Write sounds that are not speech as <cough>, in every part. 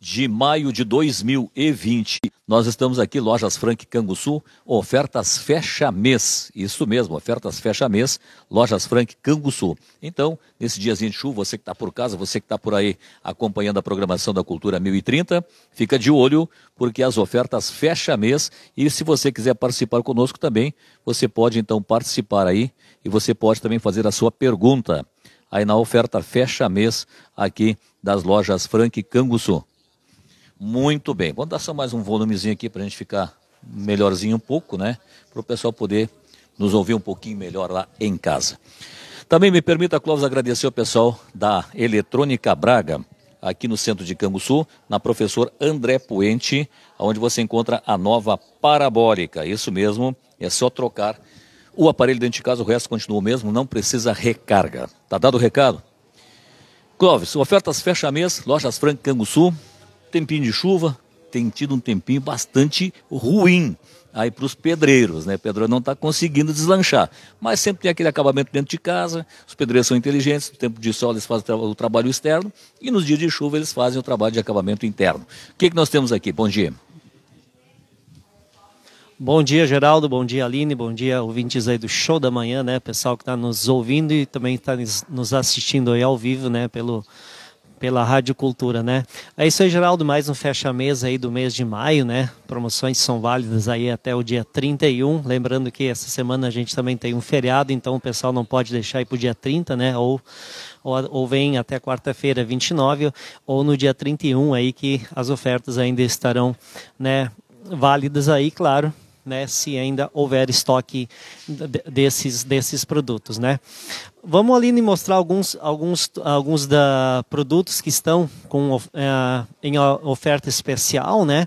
de maio de 2020. Nós estamos aqui, Lojas Frank Canguçu, ofertas fecha mês. Isso mesmo, ofertas fecha mês, Lojas Frank Canguçu. Então, nesse diazinho de chuva, você que está por casa, você que está por aí acompanhando a programação da Cultura 1030, fica de olho, porque as ofertas fecha mês. E se você quiser participar conosco também, você pode então participar aí e você pode também fazer a sua pergunta aí na oferta fecha mês aqui das lojas Frank Canguçu. Muito bem, vamos dar só mais um volumezinho aqui para a gente ficar melhorzinho um pouco, né? Para o pessoal poder nos ouvir um pouquinho melhor lá em casa. Também me permita, Clóvis, agradecer ao pessoal da Eletrônica Braga, aqui no centro de Canguçu, na professor André Puente, onde você encontra a nova parabólica. Isso mesmo, é só trocar o aparelho dentro de casa, o resto continua o mesmo, não precisa recarga. Tá dado o recado? Clóvis, ofertas fecha mês, lojas Franca Canguçu, tempinho de chuva, tem tido um tempinho bastante ruim aí para os pedreiros, né? O pedreiro não está conseguindo deslanchar, mas sempre tem aquele acabamento dentro de casa, os pedreiros são inteligentes, no tempo de sol eles fazem o trabalho externo e nos dias de chuva eles fazem o trabalho de acabamento interno. O que, que nós temos aqui? Bom dia. Bom dia, Geraldo. Bom dia, Aline. Bom dia, ouvintes aí do Show da Manhã, né? Pessoal que está nos ouvindo e também está nos assistindo aí ao vivo, né? Pelo, pela Rádio Cultura, né? É isso aí, Geraldo. Mais um fecha-mesa aí do mês de maio, né? Promoções são válidas aí até o dia 31. Lembrando que essa semana a gente também tem um feriado, então o pessoal não pode deixar aí para o dia 30, né? Ou ou, ou vem até quarta-feira 29 ou no dia 31 aí que as ofertas ainda estarão né válidas aí claro né, se ainda houver estoque desses, desses produtos. Né. Vamos, ali mostrar alguns, alguns, alguns da, produtos que estão com, eh, em oferta especial, né?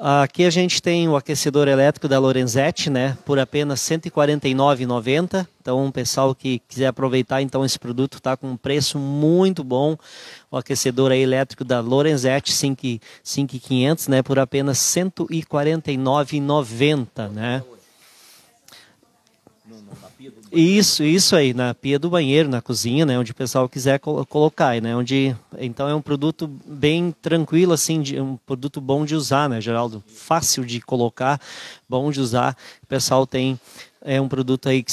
Aqui a gente tem o aquecedor elétrico da Lorenzetti, né, por apenas R$ 149,90. Então, o pessoal que quiser aproveitar, então esse produto está com um preço muito bom. O aquecedor elétrico da Lorenzetti 5500, né, por apenas R$ 149,90, né? Isso, isso aí, na pia do banheiro, na cozinha, né, onde o pessoal quiser col colocar, né, onde então é um produto bem tranquilo assim, de, um produto bom de usar, né, Geraldo, fácil de colocar, bom de usar. O pessoal tem é um produto aí que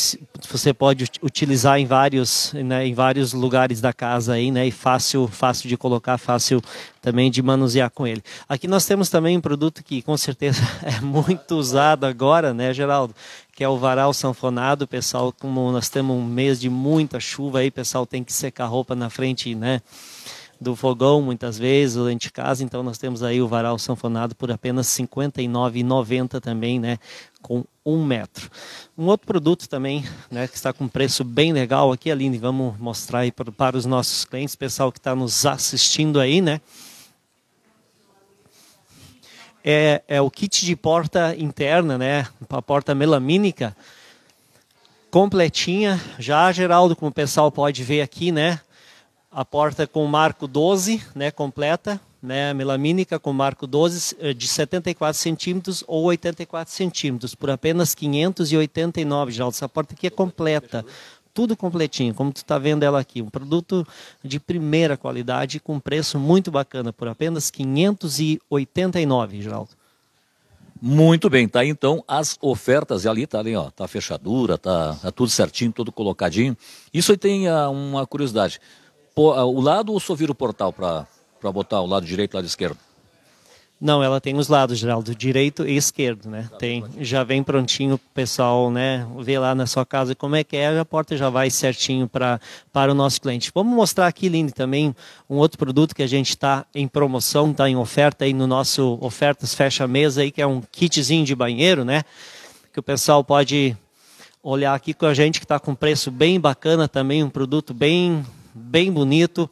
você pode utilizar em vários, né, em vários lugares da casa aí, né, e fácil, fácil de colocar, fácil também de manusear com ele. Aqui nós temos também um produto que com certeza <laughs> é muito usado agora, né, Geraldo, que é o varal sanfonado, pessoal, como nós temos um mês de muita chuva aí, pessoal tem que secar roupa na frente, né, do fogão muitas vezes, ou dentro de casa. Então nós temos aí o varal sanfonado por apenas R$ 59,90 também, né? Com um metro. Um outro produto também, né, que está com um preço bem legal aqui, Aline, vamos mostrar aí para, para os nossos clientes, pessoal que está nos assistindo aí, né? É, é o kit de porta interna, né? A porta melamínica, completinha. Já, Geraldo, como o pessoal pode ver aqui, né? A porta com marco 12, né? Completa né, melamínica com marco 12 eh, de 74 centímetros ou 84 centímetros, por apenas 589, Geraldo. Essa porta aqui é completa, tudo completinho, como tu está vendo ela aqui. Um produto de primeira qualidade com preço muito bacana, por apenas 589, Geraldo. Muito bem, tá então as ofertas e ali tá ali, ó, tá fechadura, tá, tá tudo certinho, tudo colocadinho. Isso aí tem uh, uma curiosidade. uh, o lado ou só vira o portal para para botar o lado direito e o lado esquerdo? Não, ela tem os lados, Geraldo, direito e esquerdo, né? tem, já vem prontinho pessoal, né? Vê lá na sua casa como é que é, a porta já vai certinho para para o nosso cliente. Vamos mostrar aqui, Lindy, também um outro produto que a gente está em promoção, está em oferta aí no nosso Ofertas Fecha Mesa aí, que é um kitzinho de banheiro, né? Que o pessoal pode olhar aqui com a gente, que está com preço bem bacana também, um produto bem, bem bonito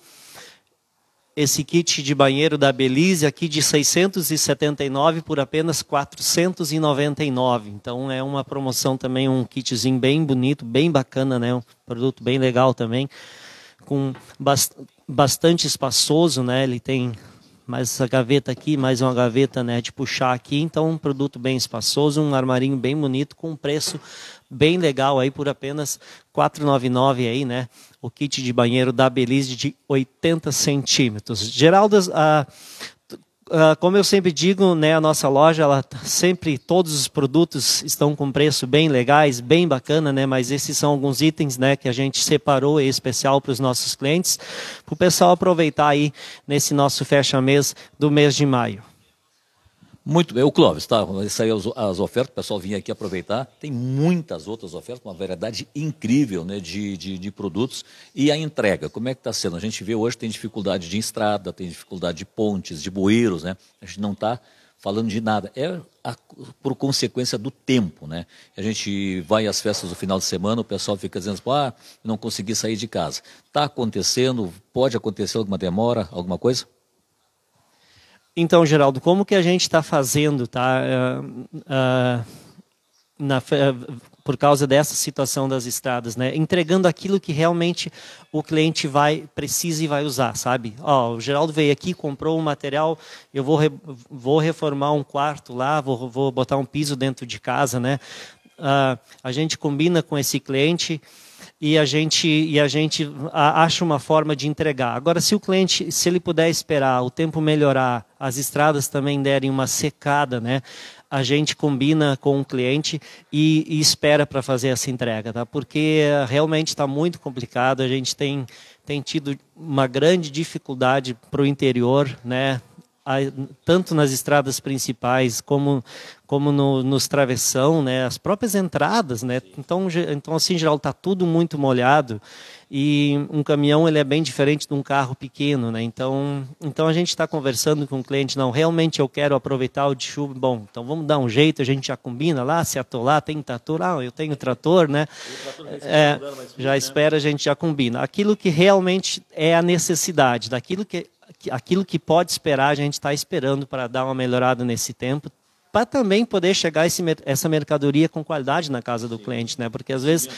esse kit de banheiro da Belize aqui de 679 por apenas 499. Então é uma promoção também, um kitzinho bem bonito, bem bacana, né? Um produto bem legal também, com bast bastante espaçoso, né? Ele tem mais essa gaveta aqui, mais uma gaveta né, de puxar aqui. Então, um produto bem espaçoso, um armarinho bem bonito, com um preço bem legal aí por apenas 499 aí, né? O kit de banheiro da Belize de 80 centímetros. Geraldas, ah, ah, como eu sempre digo, né, a nossa loja, ela tá sempre todos os produtos estão com preço bem legais, bem bacana, né, mas esses são alguns itens, né, que a gente separou em especial para os nossos clientes, para o pessoal aproveitar aí nesse nosso fecha mês do mês de maio. Muito bem, o Clóvis, tá? Saiu é as, as ofertas, o pessoal vinha aqui aproveitar. Tem muitas outras ofertas, uma variedade incrível né, de, de, de produtos. E a entrega, como é que está sendo? A gente vê hoje tem dificuldade de estrada, tem dificuldade de pontes, de bueiros, né? A gente não está falando de nada. É a, por consequência do tempo, né? A gente vai às festas no final de semana, o pessoal fica dizendo, ah, não consegui sair de casa. Está acontecendo, pode acontecer alguma demora, alguma coisa? Então, Geraldo, como que a gente está fazendo, tá? Uh, uh, na, uh, por causa dessa situação das estradas, né? Entregando aquilo que realmente o cliente vai precisa e vai usar, sabe? Ó, oh, o Geraldo veio aqui, comprou um material, eu vou, re, vou reformar um quarto lá, vou, vou botar um piso dentro de casa, né? Uh, a gente combina com esse cliente e a gente e a gente acha uma forma de entregar. Agora, se o cliente, se ele puder esperar, o tempo melhorar, as estradas também derem uma secada, né? A gente combina com o cliente e, e espera para fazer essa entrega, tá? Porque eh, realmente está muito complicado. A gente tem tem tido uma grande dificuldade para o interior, né? tanto nas estradas principais como, como no, nos travessão, né, as próprias entradas, né, então, então assim, geral está tudo muito molhado e um caminhão ele é bem diferente de um carro pequeno, né, então, então a gente está conversando com o cliente, não, realmente eu quero aproveitar o de chuva, bom, então vamos dar um jeito, a gente já combina lá, se atolar, tem trator, ah, eu tenho trator, né, é, já né? espera, a gente já combina. Aquilo que realmente é a necessidade, daquilo que aquilo que pode esperar, a gente está esperando para dar uma melhorada nesse tempo, para também poder chegar esse, essa mercadoria com qualidade na casa do Sim. cliente, né? Porque às vezes,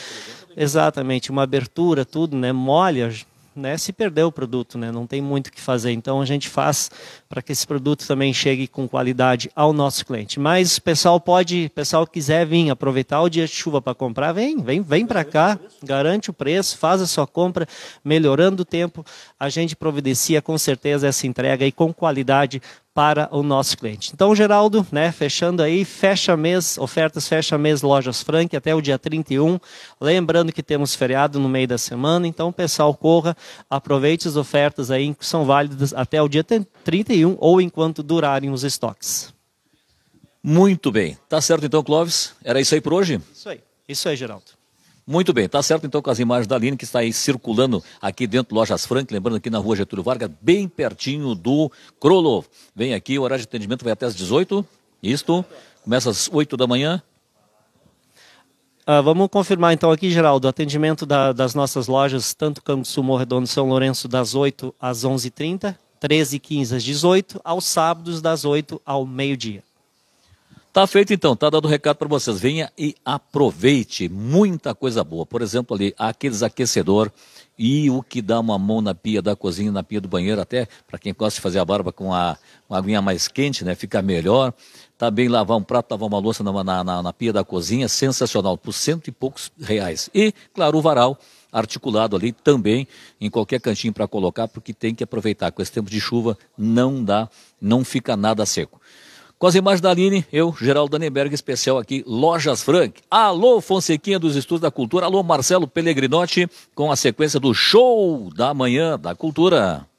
exatamente, uma abertura, tudo, né? Molha, né, se perder o produto, né, não tem muito o que fazer. Então a gente faz para que esse produto também chegue com qualidade ao nosso cliente. Mas o pessoal pode, pessoal quiser vir aproveitar o dia de chuva para comprar, vem, vem, vem para cá, garante o preço, faz a sua compra, melhorando o tempo, a gente providencia com certeza essa entrega e com qualidade para o nosso cliente. Então, Geraldo, né, fechando aí, fecha mês, ofertas fecha mês, lojas Frank até o dia 31. Lembrando que temos feriado no meio da semana, então, pessoal, corra, aproveite as ofertas aí que são válidas até o dia 31 ou enquanto durarem os estoques. Muito bem. Tá certo então, Clóvis? Era isso aí por hoje? Isso aí. Isso aí, Geraldo. Muito bem, tá certo então com as imagens da Aline que está aí circulando aqui dentro do Lojas Frank, lembrando aqui na rua Getúlio Vargas, bem pertinho do Krolov. Vem aqui, o horário de atendimento vai até as 18, isto, começa às 8 da manhã. Ah, vamos confirmar então aqui, Geraldo, o atendimento da, das nossas lojas, tanto Campo Sul, Morredondo, São Lourenço, das 8 às 11h30, 13h15 às 18 aos sábados das 8 ao meio-dia. Tá feito então, tá dado o um recado para vocês. Venha e aproveite muita coisa boa. Por exemplo, ali, aqueles aquecedor e o que dá uma mão na pia da cozinha, na pia do banheiro, até para quem gosta de fazer a barba com a uma aguinha mais quente, né? Fica melhor. Também tá lavar um prato, lavar uma louça na, na, na, na pia da cozinha, sensacional, por cento e poucos reais. E, claro, o varal articulado ali também em qualquer cantinho para colocar, porque tem que aproveitar. Com esse tempo de chuva não dá, não fica nada seco. Com as imagens da Aline, eu, Geraldo Danenberg, especial aqui, Lojas Frank. Alô, Fonsequinha dos Estudos da Cultura. Alô, Marcelo Pellegrinotti, com a sequência do Show da Manhã da Cultura.